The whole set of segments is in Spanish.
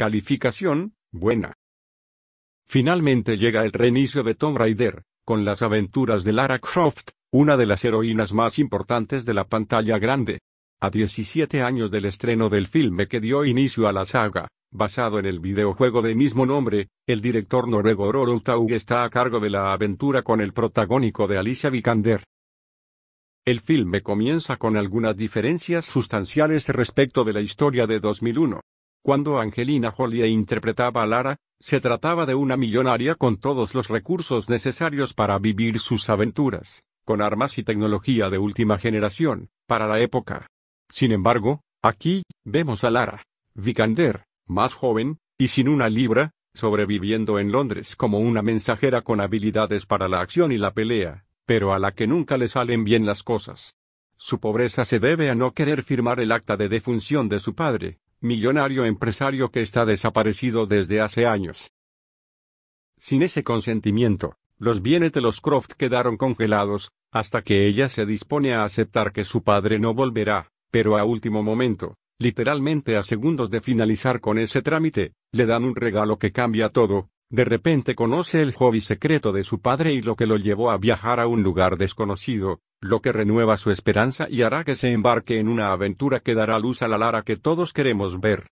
Calificación, buena. Finalmente llega el reinicio de Tomb Raider, con las aventuras de Lara Croft, una de las heroínas más importantes de la pantalla grande. A 17 años del estreno del filme que dio inicio a la saga, basado en el videojuego de mismo nombre, el director noruego Roro Taug está a cargo de la aventura con el protagónico de Alicia Vikander. El filme comienza con algunas diferencias sustanciales respecto de la historia de 2001. Cuando Angelina Jolie interpretaba a Lara, se trataba de una millonaria con todos los recursos necesarios para vivir sus aventuras, con armas y tecnología de última generación, para la época. Sin embargo, aquí, vemos a Lara, Vikander, más joven, y sin una libra, sobreviviendo en Londres como una mensajera con habilidades para la acción y la pelea, pero a la que nunca le salen bien las cosas. Su pobreza se debe a no querer firmar el acta de defunción de su padre, millonario empresario que está desaparecido desde hace años. Sin ese consentimiento, los bienes de los Croft quedaron congelados, hasta que ella se dispone a aceptar que su padre no volverá, pero a último momento, literalmente a segundos de finalizar con ese trámite, le dan un regalo que cambia todo, de repente conoce el hobby secreto de su padre y lo que lo llevó a viajar a un lugar desconocido, lo que renueva su esperanza y hará que se embarque en una aventura que dará luz a la Lara que todos queremos ver.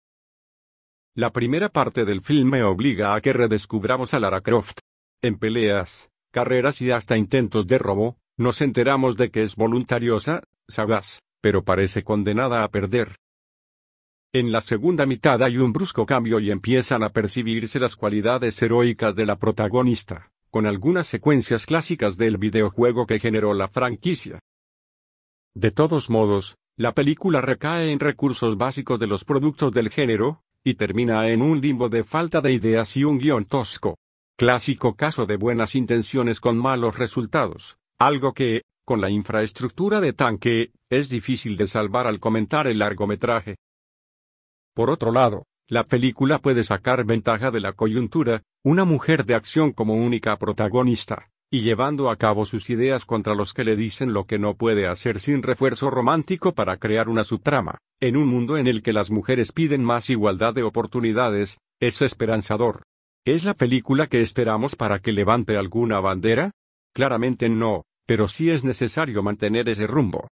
La primera parte del filme obliga a que redescubramos a Lara Croft. En peleas, carreras y hasta intentos de robo, nos enteramos de que es voluntariosa, sagaz, pero parece condenada a perder. En la segunda mitad hay un brusco cambio y empiezan a percibirse las cualidades heroicas de la protagonista, con algunas secuencias clásicas del videojuego que generó la franquicia. De todos modos, la película recae en recursos básicos de los productos del género, y termina en un limbo de falta de ideas y un guión tosco. Clásico caso de buenas intenciones con malos resultados, algo que, con la infraestructura de tanque, es difícil de salvar al comentar el largometraje. Por otro lado, la película puede sacar ventaja de la coyuntura, una mujer de acción como única protagonista, y llevando a cabo sus ideas contra los que le dicen lo que no puede hacer sin refuerzo romántico para crear una subtrama, en un mundo en el que las mujeres piden más igualdad de oportunidades, es esperanzador. ¿Es la película que esperamos para que levante alguna bandera? Claramente no, pero sí es necesario mantener ese rumbo.